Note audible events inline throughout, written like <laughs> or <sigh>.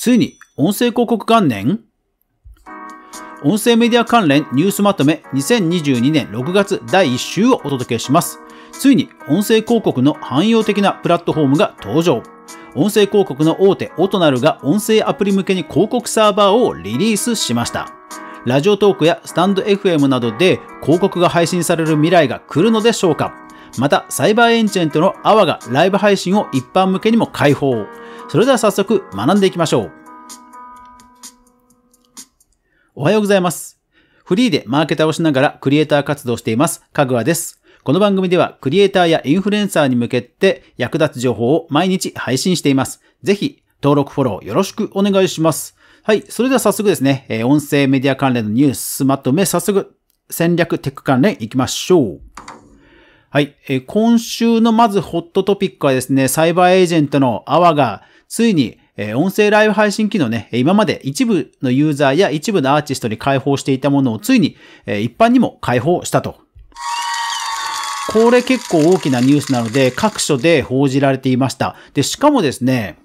ついに音声広告元年音声メディア関連ニュースまとめ2022年6月第1週をお届けします。ついに音声広告の汎用的なプラットフォームが登場。音声広告の大手オトナルが音声アプリ向けに広告サーバーをリリースしました。ラジオトークやスタンド FM などで広告が配信される未来が来るのでしょうかまた、サイバーエンジェントのアワがライブ配信を一般向けにも開放。それでは早速学んでいきましょう。おはようございます。フリーでマーケターをしながらクリエイター活動しています、かぐわです。この番組ではクリエイターやインフルエンサーに向けて役立つ情報を毎日配信しています。ぜひ登録フォローよろしくお願いします。はい。それでは早速ですね、え音声メディア関連のニュースまとめ、早速戦略テック関連行きましょう。はい。え今週のまずホットトピックはですね、サイバーエージェントのアワがついにえ音声ライブ配信機能ね、今まで一部のユーザーや一部のアーティストに開放していたものをついに、え一般にも開放したと。これ結構大きなニュースなので、各所で報じられていました。で、しかもですね、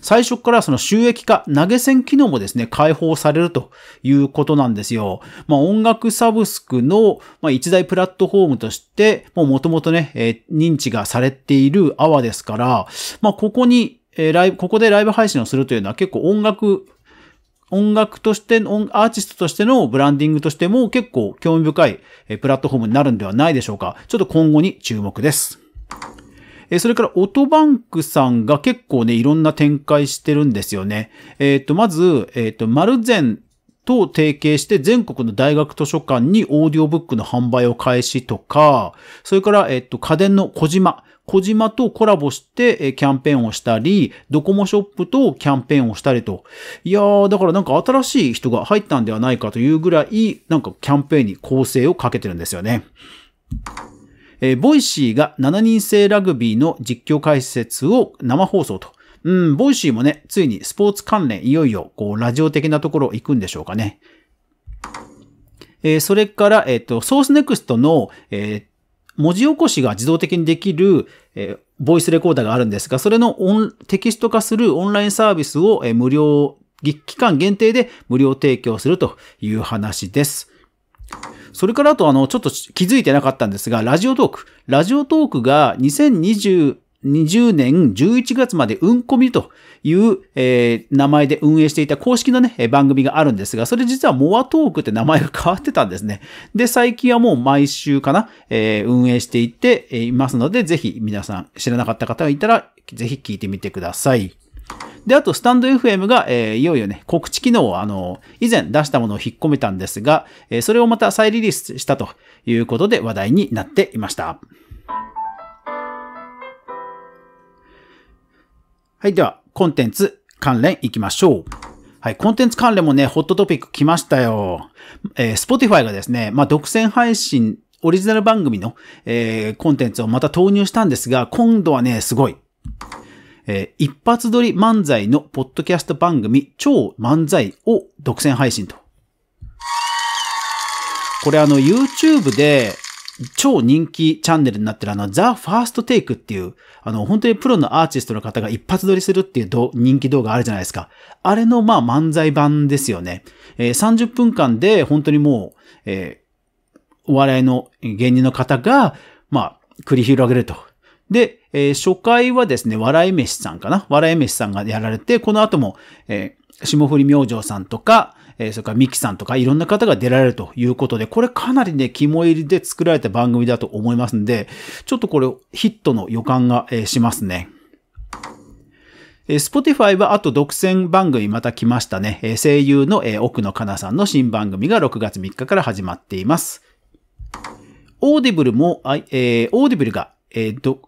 最初からその収益化、投げ銭機能もですね、解放されるということなんですよ。まあ音楽サブスクの、まあ、一大プラットフォームとして、もともとね、えー、認知がされているアワですから、まあここにえー、ライブ、ここでライブ配信をするというのは結構音楽、音楽としての、アーティストとしてのブランディングとしても結構興味深いプラットフォームになるんではないでしょうか。ちょっと今後に注目です。えそれから、オトバンクさんが結構ね、いろんな展開してるんですよね。えっ、ー、と、まず、えっ、ー、と、マルゼンと提携して全国の大学図書館にオーディオブックの販売を開始とか、それから、えっ、ー、と、家電の小島。小島とコラボしてキャンペーンをしたり、ドコモショップとキャンペーンをしたりと。いやー、だからなんか新しい人が入ったんではないかというぐらい、なんかキャンペーンに構成をかけてるんですよね。えー、ボイシーが7人制ラグビーの実況解説を生放送と。うん、ボイシーもね、ついにスポーツ関連、いよいよ、こう、ラジオ的なところ行くんでしょうかね。えー、それから、えっ、ー、と、ソースネクストの、えー文字起こしが自動的にできる、えー、ボイスレコーダーがあるんですが、それのテキスト化するオンラインサービスを、えー、無料、期間限定で無料提供するという話です。それからあと、あの、ちょっと気づいてなかったんですが、ラジオトーク。ラジオトークが2020、20年11月までうんこみるという、えー、名前で運営していた公式のね、番組があるんですが、それ実はモアトークって名前が変わってたんですね。で、最近はもう毎週かな、えー、運営していっていますので、ぜひ皆さん知らなかった方がいたら、ぜひ聞いてみてください。で、あと、スタンド FM が、えー、いよいよね、告知機能を、あの、以前出したものを引っ込めたんですが、えー、それをまた再リリースしたということで話題になっていました。はい、では、コンテンツ関連行きましょう。はい、コンテンツ関連もね、ホットトピック来ましたよ。えー、Spotify がですね、まあ、独占配信、オリジナル番組の、えー、コンテンツをまた投入したんですが、今度はね、すごい。えー、一発撮り漫才のポッドキャスト番組、超漫才を独占配信と。これあの、YouTube で、超人気チャンネルになってるあの、ザ・ファーストテイクっていう、あの、本当にプロのアーティストの方が一発撮りするっていう人気動画あるじゃないですか。あれの、まあ、漫才版ですよね。えー、30分間で、本当にもう、えー、お笑いの芸人の方が、まあ、繰り広げると。で、えー、初回はですね、笑い飯さんかな笑い飯さんがやられて、この後も、えー、霜降り明星さんとか、えそれからミキさんとかいろんな方が出られるということで、これかなりね、肝入りで作られた番組だと思いますんで、ちょっとこれヒットの予感が、えしますね。Spotify はあと独占番組また来ましたね。声優の奥野香奈さんの新番組が6月3日から始まっています。オーディブルも、えー、オーディブルが、えー、ど、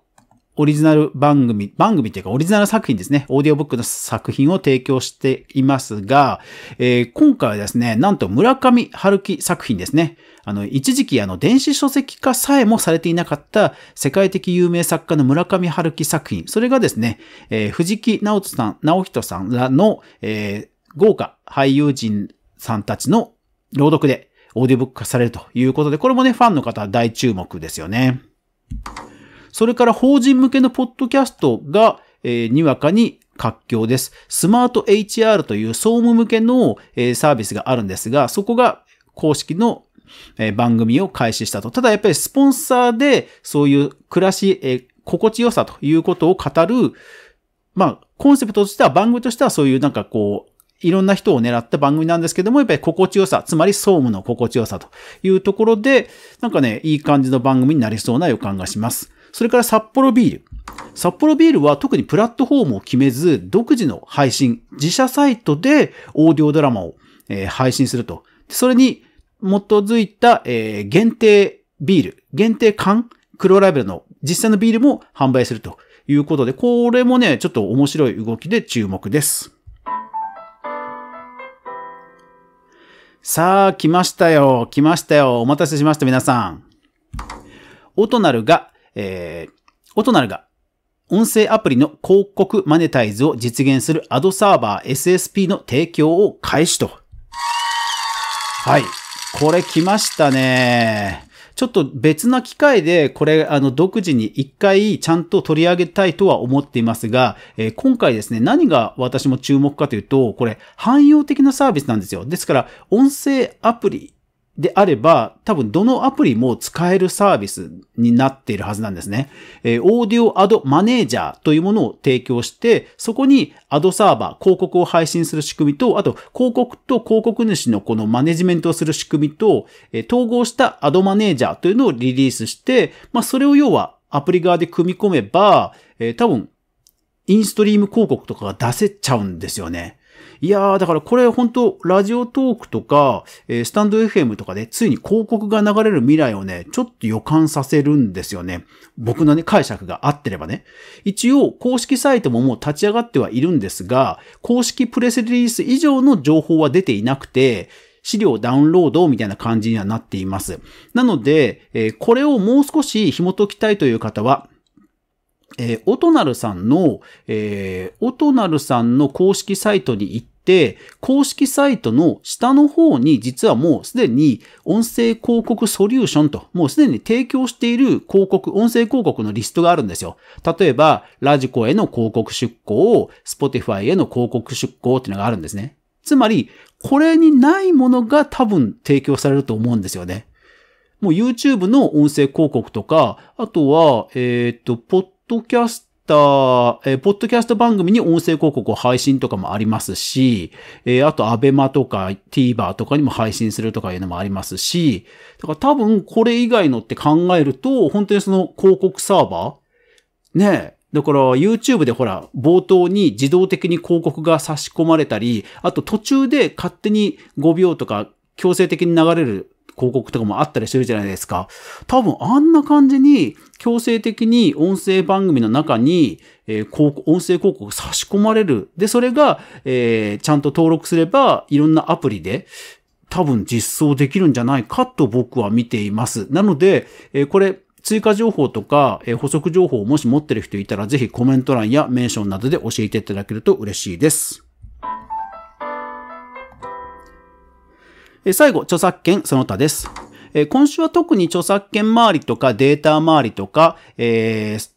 オリジナル番組、番組というかオリジナル作品ですね。オーディオブックの作品を提供していますが、えー、今回はですね、なんと村上春樹作品ですね。あの、一時期あの、電子書籍化さえもされていなかった世界的有名作家の村上春樹作品。それがですね、えー、藤木直人さん、直人さんらの、えー、豪華俳優陣さんたちの朗読でオーディオブック化されるということで、これもね、ファンの方は大注目ですよね。それから法人向けのポッドキャストが、えー、にわかに活況です。スマート HR という総務向けの、えー、サービスがあるんですが、そこが公式のえ番組を開始したと。ただやっぱりスポンサーでそういう暮らし、え心地よさということを語る、まあ、コンセプトとしては番組としてはそういうなんかこう、いろんな人を狙った番組なんですけども、やっぱり心地よさ、つまり総務の心地よさというところで、なんかね、いい感じの番組になりそうな予感がします。それから札幌ビール。札幌ビールは特にプラットフォームを決めず、独自の配信、自社サイトでオーディオドラマを、え配信すると。それに基づいた、え限定ビール、限定缶、黒ラベルの実際のビールも販売するということで、これもね、ちょっと面白い動きで注目です。さあ、来ましたよ。来ましたよ。お待たせしました、皆さん。音なるがえー、オトナルが音声アプリの広告マネタイズを実現するアドサーバー SSP の提供を開始と。はい。これ来ましたね。ちょっと別な機会で、これ、あの、独自に一回ちゃんと取り上げたいとは思っていますが、えー、今回ですね、何が私も注目かというと、これ、汎用的なサービスなんですよ。ですから、音声アプリであれば、多分どのアプリも使えるサービスになっているはずなんですね。えー、オーディオアドマネージャーというものを提供して、そこにアドサーバー、広告を配信する仕組みと、あと広告と広告主のこのマネジメントをする仕組みと、えー、統合したアドマネージャーというのをリリースして、まあそれを要はアプリ側で組み込めば、えー、多分インストリーム広告とかが出せちゃうんですよね。いやー、だからこれ本当ラジオトークとか、えー、スタンド FM とかで、ついに広告が流れる未来をね、ちょっと予感させるんですよね。僕のね、解釈が合ってればね。一応、公式サイトももう立ち上がってはいるんですが、公式プレスリリース以上の情報は出ていなくて、資料ダウンロードみたいな感じにはなっています。なので、えー、これをもう少し紐解きたいという方は、えー、オトナルさんの、えー、オトナルさんの公式サイトに行って、公式サイトの下の方に実はもうすでに音声広告ソリューションと、もうすでに提供している広告、音声広告のリストがあるんですよ。例えば、ラジコへの広告出稿、Spotify への広告出稿っていうのがあるんですね。つまり、これにないものが多分提供されると思うんですよね。もう YouTube の音声広告とか、あとは、えっ、ー、と、ポッドキャスた、えー、ポッドキャスト番組に音声広告を配信とかもありますし、えー、あと、アベマとか TVer とかにも配信するとかいうのもありますし、だから多分これ以外のって考えると、本当にその広告サーバーねえ。だから YouTube でほら、冒頭に自動的に広告が差し込まれたり、あと途中で勝手に5秒とか強制的に流れる広告とかもあったりするじゃないですか。多分あんな感じに強制的に音声番組の中に、えー、広告、音声広告差し込まれる。で、それが、えー、ちゃんと登録すれば、いろんなアプリで、多分実装できるんじゃないかと僕は見ています。なので、えー、これ、追加情報とか、え補足情報をもし持ってる人いたら、ぜひコメント欄やメンションなどで教えていただけると嬉しいです。最後、著作権その他です。え今週は特に著作権周りとかデータ周りとか、えー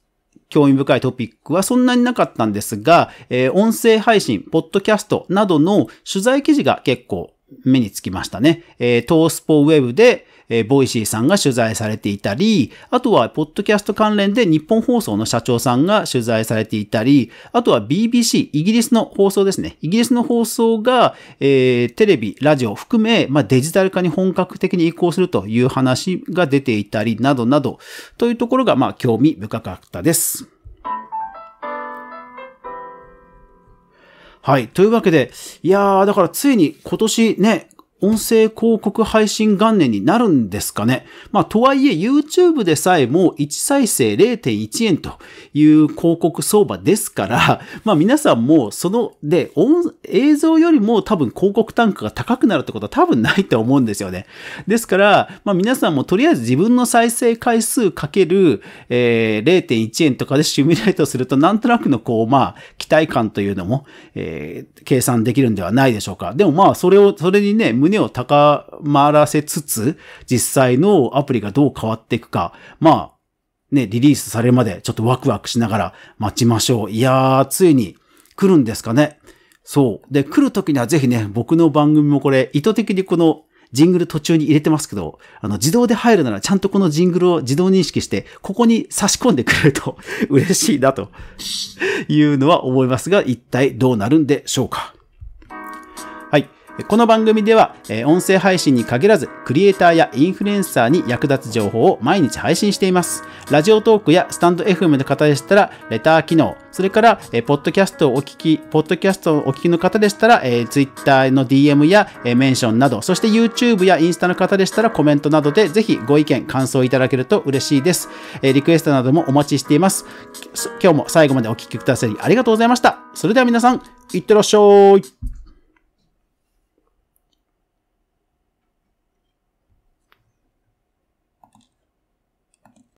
興味深いトピックはそんなになかったんですが、えー、音声配信、ポッドキャストなどの取材記事が結構目につきましたね。えー、トースポウェブで、えー、ボイシーさんが取材されていたり、あとは、ポッドキャスト関連で日本放送の社長さんが取材されていたり、あとは BBC、イギリスの放送ですね。イギリスの放送が、えー、テレビ、ラジオ含め、まあ、デジタル化に本格的に移行するという話が出ていたり、などなど、というところが、まあ、興味深かったです。はい。というわけで、いやー、だからついに今年ね、音声広告配信元年になるんですかね。まあ、とはいえ YouTube でさえもう1再生0.1円という広告相場ですから、<laughs> まあ皆さんもその、で、映像よりも多分広告単価が高くなるってことは多分ないと思うんですよね。ですから、まあ皆さんもとりあえず自分の再生回数かける、えー、0.1円とかでシミュレートするとなんとなくのこう、まあ、期待感というのも、えー、計算できるんではないでしょうか。でもまあ、それを、それにね、無胸を高まらせつつ、実際のアプリがどう変わっていくか、まあ、ね、リリースされるまでちょっとワクワクしながら待ちましょう。いやー、ついに来るんですかね。そう。で、来る時にはぜひね、僕の番組もこれ、意図的にこのジングル途中に入れてますけど、あの、自動で入るならちゃんとこのジングルを自動認識して、ここに差し込んでくれると <laughs> 嬉しいなというのは思いますが、一体どうなるんでしょうか。この番組では、音声配信に限らず、クリエイターやインフルエンサーに役立つ情報を毎日配信しています。ラジオトークやスタンド FM の方でしたら、レター機能、それから、ポッドキャストをお聞き、ポッドキャストをお聞きの方でしたら、ツイ Twitter の DM や、メンションなど、そして YouTube やインスタの方でしたらコメントなどでぜひご意見、感想いただけると嬉しいです。リクエストなどもお待ちしています。今日も最後までお聞きくださりありがとうございました。それでは皆さん、いってらっしゃい。